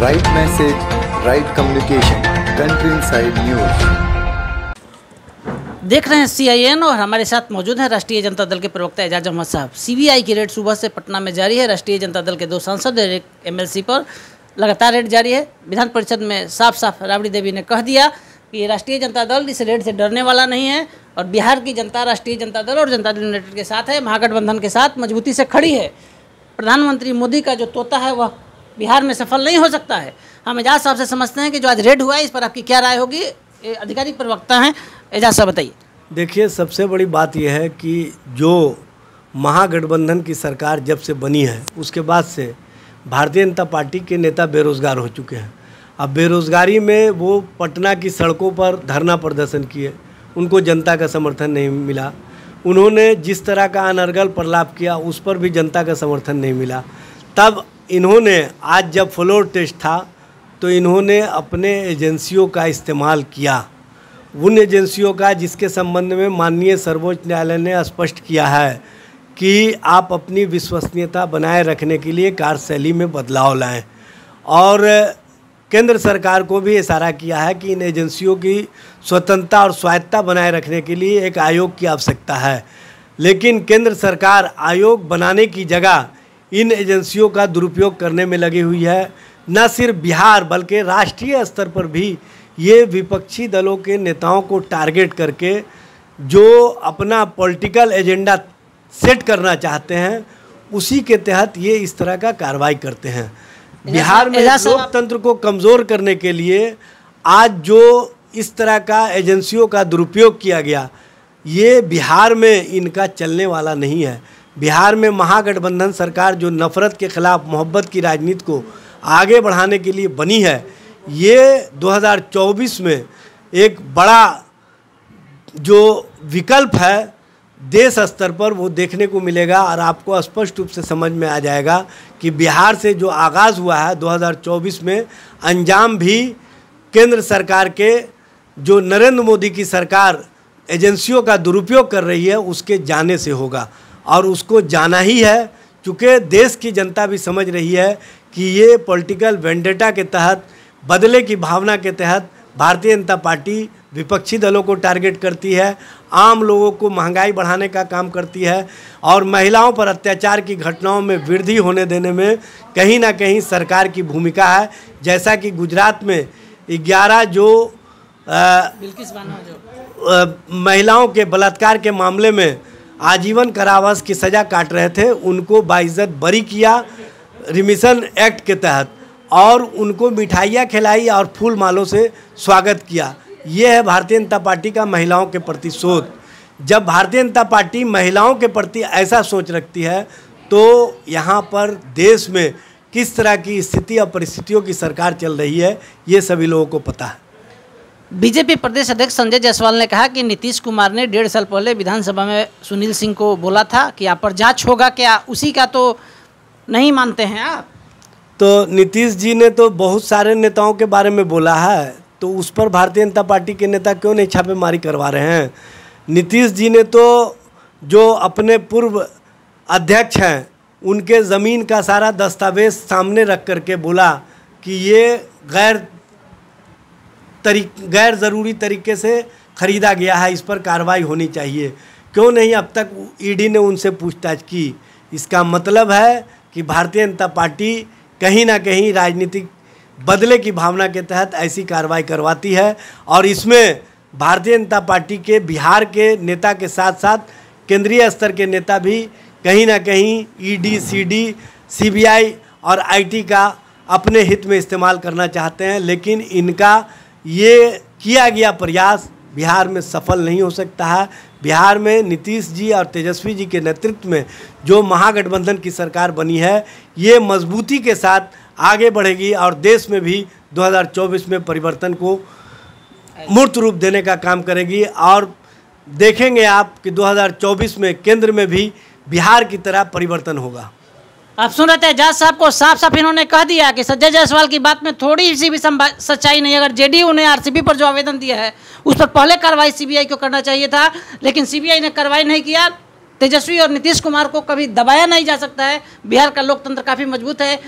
Right message, right communication. Country side news देख रहे हैं सीआईएन और हमारे साथ मौजूद हैं राष्ट्रीय जनता दल के प्रवक्ता एजाज अहमद साहब सीबीआई की रेड सुबह से पटना में जारी है राष्ट्रीय जनता दल के दो सांसद और एक एमएलसी पर लगातार रेड जारी है विधान परिषद में साफ साफ राबड़ी देवी ने कह दिया कि राष्ट्रीय जनता दल इस रेड से डरने वाला नहीं है और बिहार की जनता राष्ट्रीय जनता दल और जनता दल यूनाइटेड के साथ है महागठबंधन के साथ मजबूती से खड़ी है प्रधानमंत्री मोदी का जो तोता है वह बिहार में सफल नहीं हो सकता है हम एजाज साहब से समझते हैं कि जो आज रेड हुआ है इस पर आपकी क्या राय होगी आधिकारिक प्रवक्ता हैं एजाज साहब बताइए देखिए सबसे बड़ी बात यह है कि जो महागठबंधन की सरकार जब से बनी है उसके बाद से भारतीय जनता पार्टी के नेता बेरोज़गार हो चुके हैं अब बेरोज़गारी में वो पटना की सड़कों पर धरना प्रदर्शन किए उनको जनता का समर्थन नहीं मिला उन्होंने जिस तरह का अनर्गल प्रलाप किया उस पर भी जनता का समर्थन नहीं मिला तब इन्होंने आज जब फ्लोर टेस्ट था तो इन्होंने अपने एजेंसियों का इस्तेमाल किया उन एजेंसियों का जिसके संबंध में माननीय सर्वोच्च न्यायालय ने स्पष्ट किया है कि आप अपनी विश्वसनीयता बनाए रखने के लिए कार्यशैली में बदलाव लाएं और केंद्र सरकार को भी इशारा किया है कि इन एजेंसियों की स्वतंत्रता और स्वायत्ता बनाए रखने के लिए एक आयोग की आवश्यकता है लेकिन केंद्र सरकार आयोग बनाने की जगह इन एजेंसियों का दुरुपयोग करने में लगी हुई है न सिर्फ बिहार बल्कि राष्ट्रीय स्तर पर भी ये विपक्षी दलों के नेताओं को टारगेट करके जो अपना पॉलिटिकल एजेंडा सेट करना चाहते हैं उसी के तहत ये इस तरह का कार्रवाई करते हैं बिहार में लोकतंत्र को कमज़ोर करने के लिए आज जो इस तरह का एजेंसियों का दुरुपयोग किया गया ये बिहार में इनका चलने वाला नहीं है बिहार में महागठबंधन सरकार जो नफ़रत के ख़िलाफ़ मोहब्बत की राजनीति को आगे बढ़ाने के लिए बनी है ये 2024 में एक बड़ा जो विकल्प है देश स्तर पर वो देखने को मिलेगा और आपको स्पष्ट रूप से समझ में आ जाएगा कि बिहार से जो आगाज़ हुआ है 2024 में अंजाम भी केंद्र सरकार के जो नरेंद्र मोदी की सरकार एजेंसियों का दुरुपयोग कर रही है उसके जाने से होगा और उसको जाना ही है चूँकि देश की जनता भी समझ रही है कि ये पॉलिटिकल वेंडेटा के तहत बदले की भावना के तहत भारतीय जनता पार्टी विपक्षी दलों को टारगेट करती है आम लोगों को महंगाई बढ़ाने का काम करती है और महिलाओं पर अत्याचार की घटनाओं में वृद्धि होने देने में कहीं ना कहीं सरकार की भूमिका है जैसा कि गुजरात में ग्यारह जो आ, महिलाओं के बलात्कार के मामले में आजीवन कारावास की सज़ा काट रहे थे उनको बाइज्जत बरी किया रिमिशन एक्ट के तहत और उनको मिठाइयाँ खिलाई और फूल मालों से स्वागत किया ये है भारतीय जनता पार्टी का महिलाओं के प्रति सोच जब भारतीय जनता पार्टी महिलाओं के प्रति ऐसा सोच रखती है तो यहाँ पर देश में किस तरह की स्थिति और परिस्थितियों की सरकार चल रही है ये सभी लोगों को पता है बीजेपी प्रदेश अध्यक्ष संजय जायसवाल ने कहा कि नीतीश कुमार ने डेढ़ साल पहले विधानसभा में सुनील सिंह को बोला था कि आप पर जांच होगा क्या उसी का तो नहीं मानते हैं आप तो नीतीश जी ने तो बहुत सारे नेताओं के बारे में बोला है तो उस पर भारतीय जनता पार्टी के नेता क्यों नहीं छापेमारी करवा रहे हैं नीतीश जी ने तो जो अपने पूर्व अध्यक्ष हैं उनके ज़मीन का सारा दस्तावेज सामने रख करके बोला कि ये गैर तरी गैर ज़रूरी तरीके से ख़रीदा गया है इस पर कार्रवाई होनी चाहिए क्यों नहीं अब तक ईडी ने उनसे पूछताछ की इसका मतलब है कि भारतीय जनता पार्टी कहीं ना कहीं राजनीतिक बदले की भावना के तहत ऐसी कार्रवाई करवाती है और इसमें भारतीय जनता पार्टी के बिहार के नेता के साथ साथ केंद्रीय स्तर के नेता भी कहीं ना कहीं ईडी सीडी सीबीआई और आईटी का अपने हित में इस्तेमाल करना चाहते हैं लेकिन इनका ये किया गया प्रयास बिहार में सफल नहीं हो सकता है बिहार में नीतीश जी और तेजस्वी जी के नेतृत्व में जो महागठबंधन की सरकार बनी है ये मजबूती के साथ आगे बढ़ेगी और देश में भी 2024 में परिवर्तन को मूर्त रूप देने का काम करेगी और देखेंगे आप कि 2024 में केंद्र में भी बिहार की तरह परिवर्तन होगा आप सुन रहे थे जज साहब को साफ साफ इन्होंने कह दिया कि संजय जायसवाल की बात में थोड़ी सी भी सच्चाई नहीं अगर जेडीयू ने आरसीबी पर जो आवेदन दिया है उस पर पहले कार्रवाई सीबीआई को करना चाहिए था लेकिन सीबीआई ने कार्रवाई नहीं किया तेजस्वी और नीतीश कुमार को कभी दबाया नहीं जा सकता है बिहार का लोकतंत्र काफ़ी मजबूत है